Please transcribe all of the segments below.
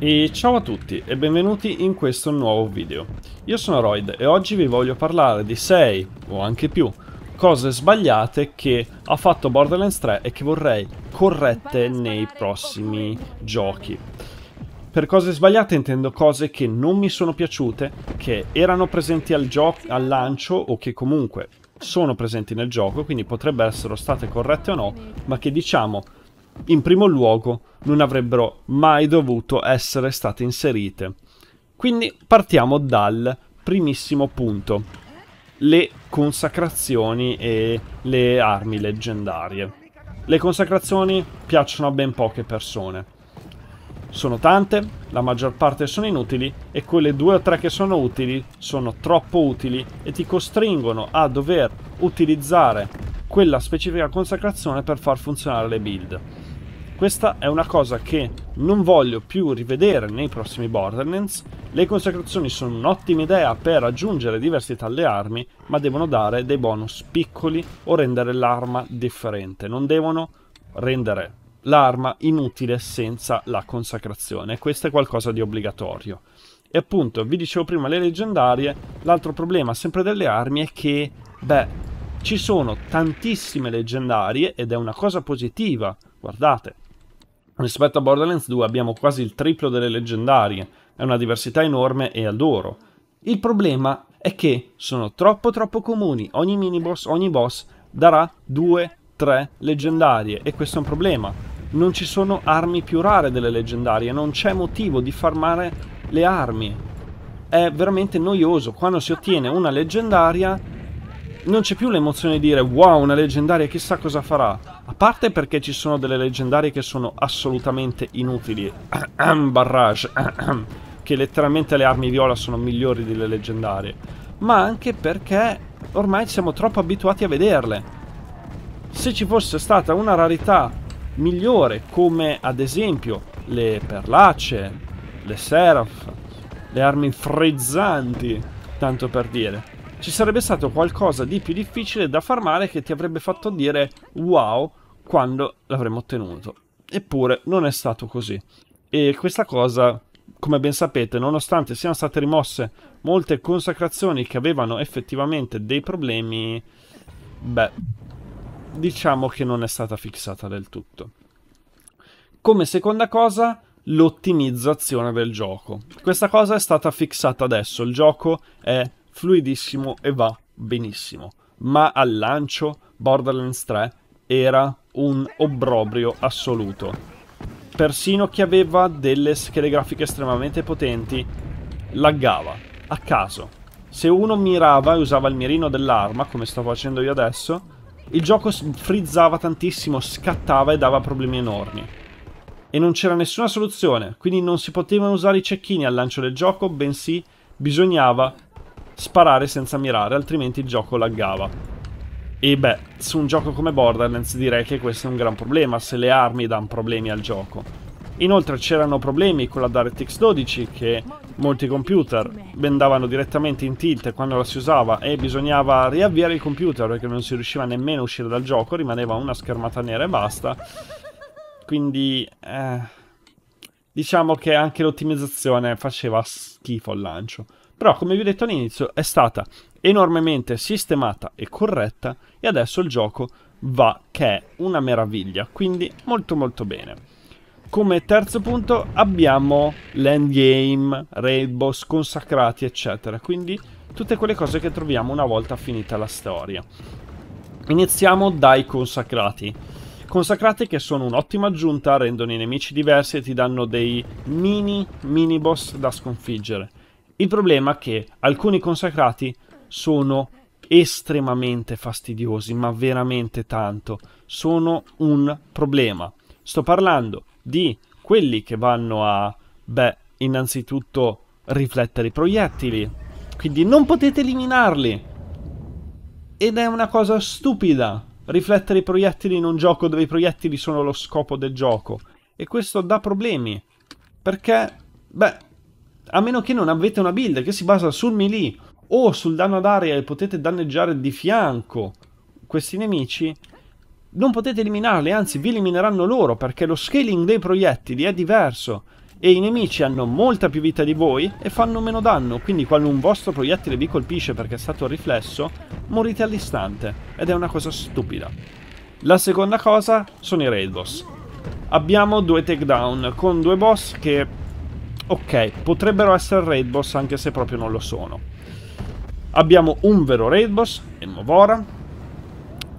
E ciao a tutti e benvenuti in questo nuovo video. Io sono Royd e oggi vi voglio parlare di 6, o anche più, cose sbagliate che ha fatto Borderlands 3 e che vorrei corrette nei prossimi giochi. Per cose sbagliate intendo cose che non mi sono piaciute, che erano presenti al, al lancio o che comunque sono presenti nel gioco, quindi potrebbero essere state corrette o no, ma che diciamo in primo luogo non avrebbero mai dovuto essere state inserite. Quindi partiamo dal primissimo punto, le consacrazioni e le armi leggendarie. Le consacrazioni piacciono a ben poche persone. Sono tante, la maggior parte sono inutili e quelle due o tre che sono utili sono troppo utili e ti costringono a dover utilizzare quella specifica consacrazione per far funzionare le build. Questa è una cosa che non voglio più rivedere nei prossimi Borderlands. Le consacrazioni sono un'ottima idea per aggiungere diversità alle armi, ma devono dare dei bonus piccoli o rendere l'arma differente. Non devono rendere l'arma inutile senza la consacrazione. Questo è qualcosa di obbligatorio. E appunto, vi dicevo prima, le leggendarie, l'altro problema sempre delle armi è che, beh, ci sono tantissime leggendarie ed è una cosa positiva. Guardate, Rispetto a Borderlands 2 abbiamo quasi il triplo delle leggendarie, è una diversità enorme e adoro. Il problema è che sono troppo troppo comuni, ogni miniboss, ogni boss darà 2-3 leggendarie e questo è un problema. Non ci sono armi più rare delle leggendarie, non c'è motivo di farmare le armi. È veramente noioso, quando si ottiene una leggendaria non c'è più l'emozione di dire wow una leggendaria chissà cosa farà, parte perché ci sono delle leggendarie che sono assolutamente inutili. barrage. che letteralmente le armi viola sono migliori delle leggendarie. Ma anche perché ormai siamo troppo abituati a vederle. Se ci fosse stata una rarità migliore, come ad esempio le perlacce, le seraf, le armi frizzanti, tanto per dire, ci sarebbe stato qualcosa di più difficile da farmare che ti avrebbe fatto dire wow, quando l'avremmo ottenuto. Eppure non è stato così. E questa cosa, come ben sapete, nonostante siano state rimosse molte consacrazioni che avevano effettivamente dei problemi, beh, diciamo che non è stata fissata del tutto. Come seconda cosa, l'ottimizzazione del gioco. Questa cosa è stata fissata adesso, il gioco è fluidissimo e va benissimo, ma al lancio Borderlands 3 era un obbrobrio assoluto. Persino chi aveva delle schede grafiche estremamente potenti laggava, a caso. Se uno mirava e usava il mirino dell'arma, come sto facendo io adesso, il gioco frizzava tantissimo, scattava e dava problemi enormi. E non c'era nessuna soluzione, quindi non si potevano usare i cecchini al lancio del gioco, bensì bisognava sparare senza mirare, altrimenti il gioco laggava. E beh, su un gioco come Borderlands direi che questo è un gran problema, se le armi danno problemi al gioco. Inoltre c'erano problemi con la DirectX 12 che molti computer vendavano direttamente in tilt quando la si usava e bisognava riavviare il computer perché non si riusciva nemmeno a uscire dal gioco, rimaneva una schermata nera e basta. Quindi eh, diciamo che anche l'ottimizzazione faceva schifo al lancio. Però, come vi ho detto all'inizio, è stata enormemente sistemata e corretta e adesso il gioco va che è una meraviglia, quindi molto molto bene. Come terzo punto abbiamo l'endgame, raid boss, consacrati eccetera, quindi tutte quelle cose che troviamo una volta finita la storia. Iniziamo dai consacrati. Consacrati che sono un'ottima aggiunta, rendono i nemici diversi e ti danno dei mini mini boss da sconfiggere. Il problema è che alcuni consacrati sono estremamente fastidiosi, ma veramente tanto. Sono un problema. Sto parlando di quelli che vanno a, beh, innanzitutto riflettere i proiettili. Quindi non potete eliminarli. Ed è una cosa stupida. Riflettere i proiettili in un gioco dove i proiettili sono lo scopo del gioco. E questo dà problemi. Perché, beh, a meno che non avete una build che si basa sul melee o sul danno ad aria e potete danneggiare di fianco questi nemici, non potete eliminarli, anzi vi elimineranno loro perché lo scaling dei proiettili è diverso e i nemici hanno molta più vita di voi e fanno meno danno, quindi quando un vostro proiettile vi colpisce perché è stato riflesso, morite all'istante ed è una cosa stupida. La seconda cosa sono i raid boss. Abbiamo due takedown con due boss che Ok, potrebbero essere raid boss anche se proprio non lo sono. Abbiamo un vero raid boss, e Movora.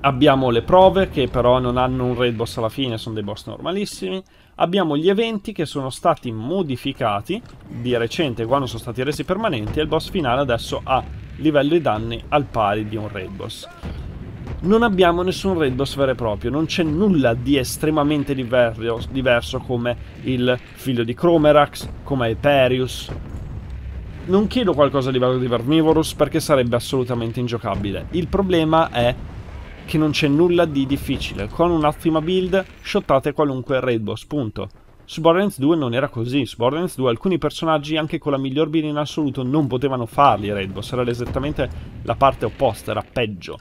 Abbiamo le prove che però non hanno un raid boss alla fine, sono dei boss normalissimi. Abbiamo gli eventi che sono stati modificati di recente quando sono stati resi permanenti e il boss finale adesso ha livello di danni al pari di un raid boss non abbiamo nessun Red Boss vero e proprio, non c'è nulla di estremamente diverso, diverso come il figlio di Cromerax, come Eperius. Non chiedo qualcosa a livello di Vernivorus perché sarebbe assolutamente ingiocabile. Il problema è che non c'è nulla di difficile. Con un'ottima build shottate qualunque Red boss, punto. Su Borderlands 2 non era così, su Borderlands 2 alcuni personaggi anche con la miglior build in assoluto non potevano farli Red boss, era esattamente la parte opposta, era peggio.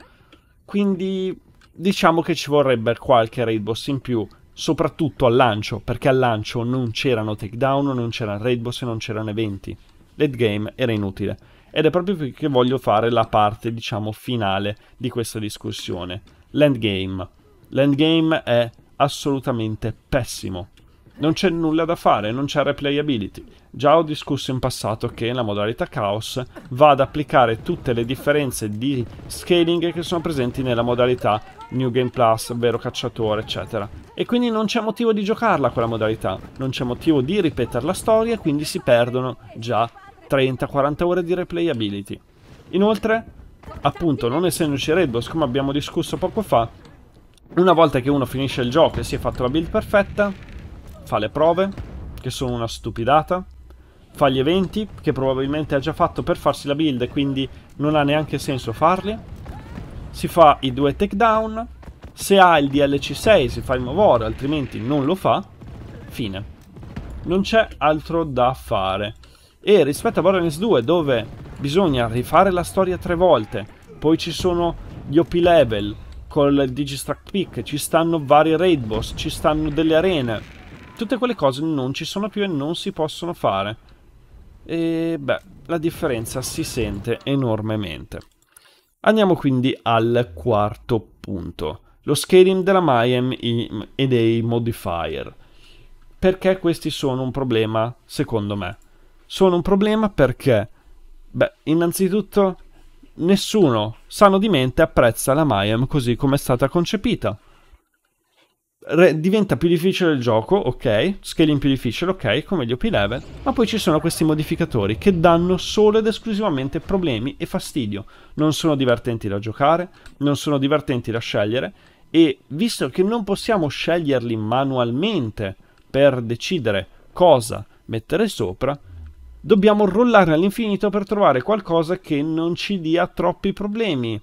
Quindi diciamo che ci vorrebbe qualche raid boss in più, soprattutto al lancio, perché al lancio non c'erano takedown, non c'erano raid boss e non c'erano eventi. Late game era inutile. Ed è proprio che voglio fare la parte, diciamo, finale di questa discussione. L'endgame. L'endgame è assolutamente pessimo. Non c'è nulla da fare, non c'è replayability. Già ho discusso in passato che la modalità Chaos va ad applicare tutte le differenze di scaling che sono presenti nella modalità New Game Plus, vero cacciatore, eccetera. E quindi non c'è motivo di giocarla quella modalità, non c'è motivo di ripetere la storia quindi si perdono già 30-40 ore di replayability. Inoltre, appunto, non essendoci Red Boss, come abbiamo discusso poco fa, una volta che uno finisce il gioco e si è fatto la build perfetta, fa le prove, che sono una stupidata, fa gli eventi, che probabilmente ha già fatto per farsi la build, quindi non ha neanche senso farli, si fa i due takedown, se ha il DLC6 si fa il move over, altrimenti non lo fa, fine. Non c'è altro da fare. E rispetto a Borderlands 2, dove bisogna rifare la storia tre volte, poi ci sono gli OP level, con il Digistruct Pick, ci stanno vari raid boss, ci stanno delle arene, tutte quelle cose non ci sono più e non si possono fare. E beh, la differenza si sente enormemente. Andiamo quindi al quarto punto, lo scaling della MIAM e dei modifier. Perché questi sono un problema, secondo me? Sono un problema perché, beh, innanzitutto nessuno sano di mente apprezza la MIAM così come è stata concepita Re diventa più difficile il gioco, ok, scaling più difficile, ok, come gli OP level, ma poi ci sono questi modificatori che danno solo ed esclusivamente problemi e fastidio. Non sono divertenti da giocare, non sono divertenti da scegliere e visto che non possiamo sceglierli manualmente per decidere cosa mettere sopra, dobbiamo rollare all'infinito per trovare qualcosa che non ci dia troppi problemi.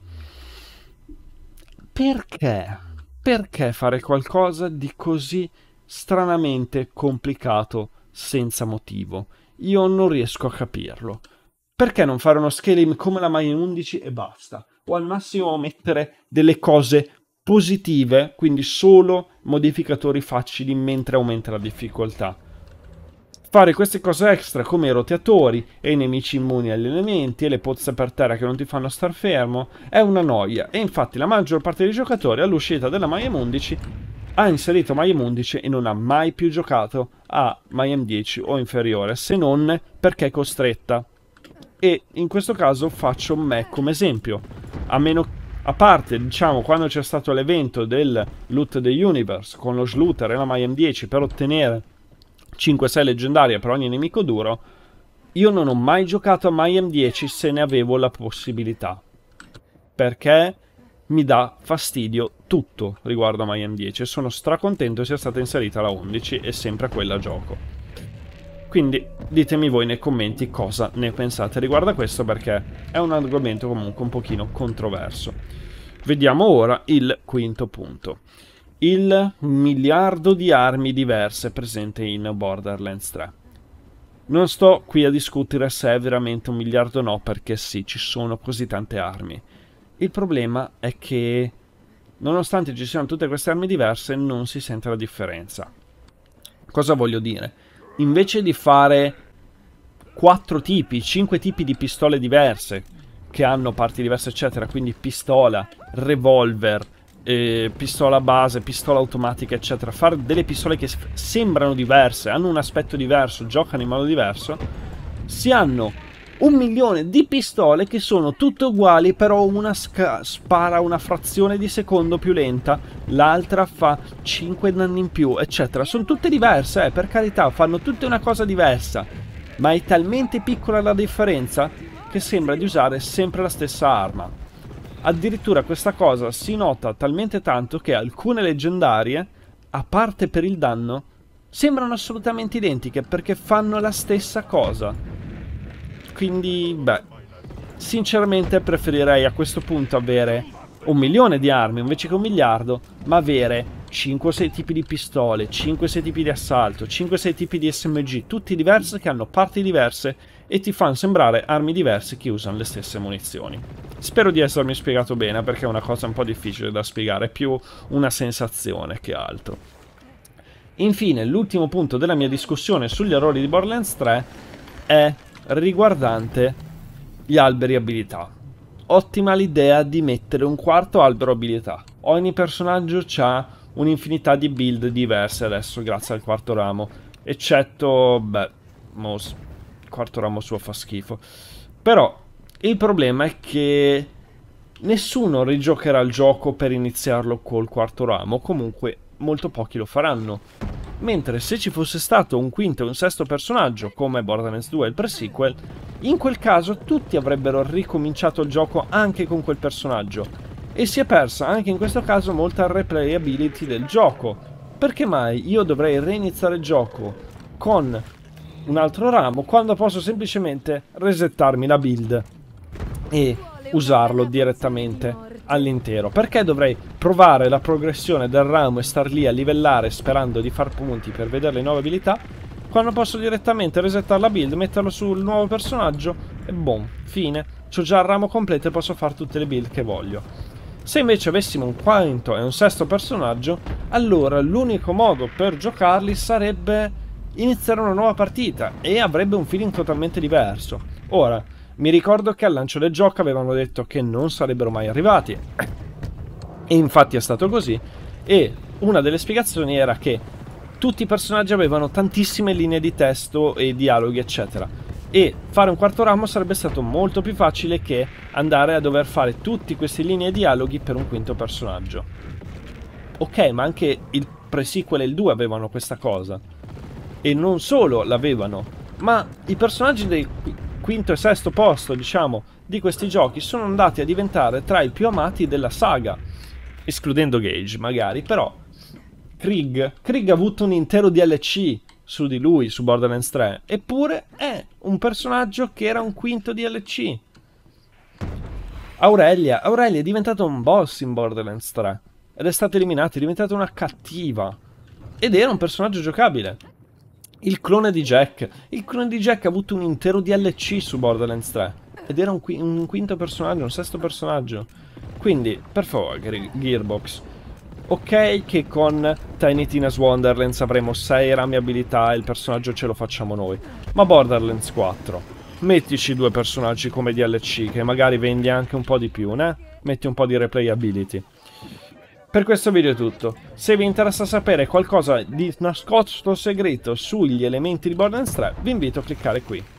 Perché? perché fare qualcosa di così stranamente complicato senza motivo? Io non riesco a capirlo. Perché non fare uno scaling come la Main 11 e basta? O al massimo mettere delle cose positive, quindi solo modificatori facili mentre aumenta la difficoltà. Fare queste cose extra come i roteatori e i nemici immuni agli elementi e le pozze per terra che non ti fanno star fermo è una noia e infatti la maggior parte dei giocatori all'uscita della Mayhem 11 ha inserito Mayhem 11 e non ha mai più giocato a Mayhem 10 o inferiore se non perché è costretta. E in questo caso faccio me come esempio, a meno che a parte, diciamo, quando c'è stato l'evento del Loot the Universe con lo Sluter e la Mayhem 10 per ottenere 5-6 leggendaria per ogni nemico duro. Io non ho mai giocato a MyM10 se ne avevo la possibilità. Perché mi dà fastidio tutto riguardo a MyM10 e sono stracontento sia stata inserita la 11 e sempre a quella gioco. Quindi ditemi voi nei commenti cosa ne pensate riguardo a questo perché è un argomento comunque un pochino controverso. Vediamo ora il quinto punto il miliardo di armi diverse presente in Borderlands 3. Non sto qui a discutere se è veramente un miliardo o no, perché sì, ci sono così tante armi. Il problema è che, nonostante ci siano tutte queste armi diverse, non si sente la differenza. Cosa voglio dire? Invece di fare 4 tipi, 5 tipi di pistole diverse, che hanno parti diverse, eccetera, quindi pistola, revolver, eh, pistola base, pistola automatica, eccetera. Fare delle pistole che sembrano diverse, hanno un aspetto diverso, giocano in modo diverso. Si hanno un milione di pistole che sono tutte uguali, però una spara una frazione di secondo più lenta, l'altra fa 5 danni in più, eccetera. Sono tutte diverse, eh, per carità, fanno tutte una cosa diversa, ma è talmente piccola la differenza che sembra di usare sempre la stessa arma. Addirittura questa cosa si nota talmente tanto che alcune leggendarie, a parte per il danno, sembrano assolutamente identiche perché fanno la stessa cosa. Quindi, beh, sinceramente preferirei a questo punto avere un milione di armi invece che un miliardo, ma avere 5 o 6 tipi di pistole, 5 o 6 tipi di assalto, 5 o 6 tipi di SMG, tutti diversi che hanno parti diverse e ti fanno sembrare armi diverse che usano le stesse munizioni. Spero di essermi spiegato bene perché è una cosa un po' difficile da spiegare, è più una sensazione che altro. Infine, l'ultimo punto della mia discussione sugli errori di Borderlands 3 è riguardante gli alberi abilità. Ottima l'idea di mettere un quarto albero abilità. Ogni personaggio ha un'infinità di build diverse adesso grazie al quarto ramo. Eccetto, beh, Mos, quarto ramo suo fa schifo. Però il problema è che nessuno rigiocherà il gioco per iniziarlo col quarto ramo, comunque molto pochi lo faranno. Mentre se ci fosse stato un quinto e un sesto personaggio, come Borderlands 2 e il pre-sequel, in quel caso tutti avrebbero ricominciato il gioco anche con quel personaggio, e si è persa anche in questo caso molta replayability del gioco. Perché mai io dovrei reiniziare il gioco con un altro ramo quando posso semplicemente resettarmi la build e usarlo direttamente all'intero? Perché dovrei provare la progressione del ramo e star lì a livellare sperando di far punti per vedere le nuove abilità quando posso direttamente resettare la build, metterlo sul nuovo personaggio e boom, fine. Ho già il ramo completo e posso fare tutte le build che voglio. Se invece avessimo un quinto e un sesto personaggio, allora l'unico modo per giocarli sarebbe iniziare una nuova partita e avrebbe un feeling totalmente diverso. Ora, mi ricordo che al lancio del gioco avevano detto che non sarebbero mai arrivati. E infatti è stato così. E una delle spiegazioni era che tutti i personaggi avevano tantissime linee di testo e dialoghi, eccetera e fare un quarto ramo sarebbe stato molto più facile che andare a dover fare tutti questi linee dialoghi per un quinto personaggio. Ok, ma anche il pre-sequel e il 2 avevano questa cosa. E non solo l'avevano, ma i personaggi del quinto e sesto posto, diciamo, di questi giochi sono andati a diventare tra i più amati della saga. Escludendo Gage, magari, però... Krieg. Krieg ha avuto un intero DLC su di lui, su Borderlands 3. Eppure è un personaggio che era un quinto DLC. Aurelia. Aurelia è diventata un boss in Borderlands 3. Ed è stata eliminata, è diventata una cattiva. Ed era un personaggio giocabile. Il clone di Jack. Il clone di Jack ha avuto un intero DLC su Borderlands 3. Ed era un, qui un quinto personaggio, un sesto personaggio. Quindi, per favore, Gearbox Ok che con Tiny Tina's Wonderlands avremo 6 rami abilità e il personaggio ce lo facciamo noi, ma Borderlands 4, mettici due personaggi come DLC che magari vendi anche un po' di più, né? Metti un po' di replayability. Per questo video è tutto. Se vi interessa sapere qualcosa di nascosto segreto sugli elementi di Borderlands 3, vi invito a cliccare qui.